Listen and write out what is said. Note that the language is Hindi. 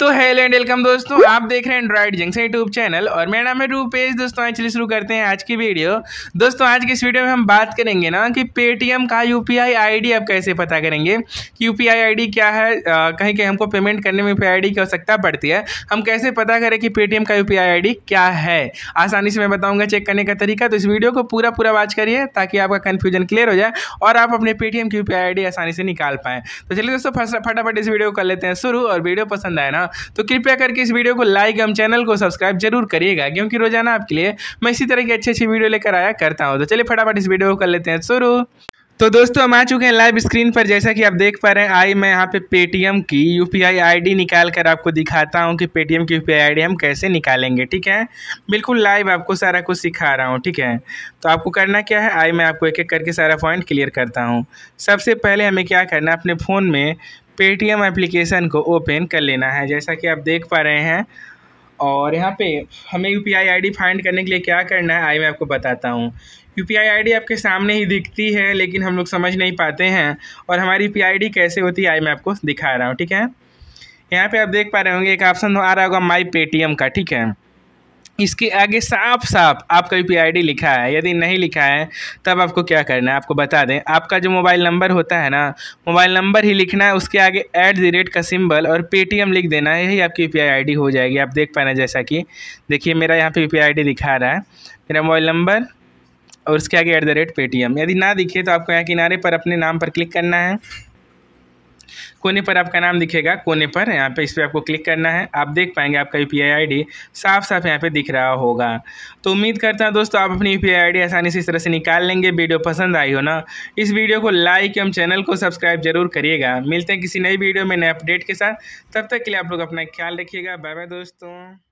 तो हेलो एंड वेलकम दोस्तों आप देख रहे हैं एंड्रॉइड जंक्शन यूट्यूब चैनल और मेरा नाम है रूपेश दोस्तों चलिए शुरू करते हैं आज की वीडियो दोस्तों आज की इस वीडियो में हम बात करेंगे ना कि पेटीएम का यू पी आप कैसे पता करेंगे कि यू पी क्या है आ, कहीं कहीं हमको पेमेंट करने में यू पी की आवश्यकता पड़ती है हम कैसे पता करें कि पेटीएम का यू पी क्या है आसानी से मैं बताऊँगा चेक करने का तरीका तो इस वीडियो को पूरा पूरा वॉच करिए ताकि आपका कन्फ्यूजन क्लियर हो जाए और आप अपने पेटीएम की यू पी आसानी से निकाल पाएँ तो चलिए दोस्तों फटाफट इस वीडियो को कर लेते हैं शुरू और वीडियो पसंद आए है ना तो कृपया करके इस वीडियो को लाइक एवं चैनल को सब्सक्राइब जरूर करिएगा क्योंकि रोजाना आपके लिए मैं इसी तरह की अच्छी अच्छी वीडियो लेकर आया करता हूँ तो चलिए फटाफट इस वीडियो को कर लेते हैं शुरू तो दोस्तों हम आ चुके हैं लाइव स्क्रीन पर जैसा कि आप देख पा रहे हैं आई मैं यहाँ पे पेटीएम की यूपीआई आईडी निकाल कर आपको दिखाता हूँ कि पेटीएम की यूपीआई आईडी हम कैसे निकालेंगे ठीक है बिल्कुल लाइव आपको सारा कुछ सिखा रहा हूँ ठीक है तो आपको करना क्या है आई मैं आपको एक एक करके सारा पॉइंट क्लियर करता हूँ सबसे पहले हमें क्या करना है अपने फ़ोन में पेटीएम एप्लीकेशन को ओपन कर लेना है जैसा कि आप देख पा रहे हैं और यहाँ पे हमें U P I I D find करने के लिए क्या करना है आई मैं आपको बताता हूँ U P I I D आपके सामने ही दिखती है लेकिन हम लोग समझ नहीं पाते हैं और हमारी यू पी आई डी कैसे होती है आई मैं आपको दिखा रहा हूँ ठीक है यहाँ पे आप देख पा रहे होंगे एक ऑप्शन आ रहा होगा माई पे का ठीक है इसके आगे साफ साफ आपका यू पी लिखा है यदि नहीं लिखा है तब आपको क्या करना है आपको बता दें आपका जो मोबाइल नंबर होता है ना मोबाइल नंबर ही लिखना है उसके आगे ऐट द रेट का सिंबल और पेटीएम लिख देना है यही आपकी यू पी हो जाएगी आप देख पा रहे हैं जैसा कि देखिए मेरा यहाँ पर यू पी दिखा रहा है मेरा मोबाइल नंबर और उसके आगे ऐट द रेट यदि ना दिखे तो आपको यहाँ किनारे पर अपने नाम पर क्लिक करना है कोने पर आपका नाम दिखेगा कोने पर यहाँ पे इस पर आपको क्लिक करना है आप देख पाएंगे आपका यू पी आई साफ साफ यहाँ पे दिख रहा होगा तो उम्मीद करता हूँ दोस्तों आप अपनी यू पी आई आसानी से इस तरह से निकाल लेंगे वीडियो पसंद आई हो ना इस वीडियो को लाइक एवं चैनल को सब्सक्राइब जरूर करिएगा मिलते हैं किसी नई वीडियो में नए अपडेट के साथ तब तक के लिए आप लोग अपना ख्याल रखिएगा बाय बाय दोस्तों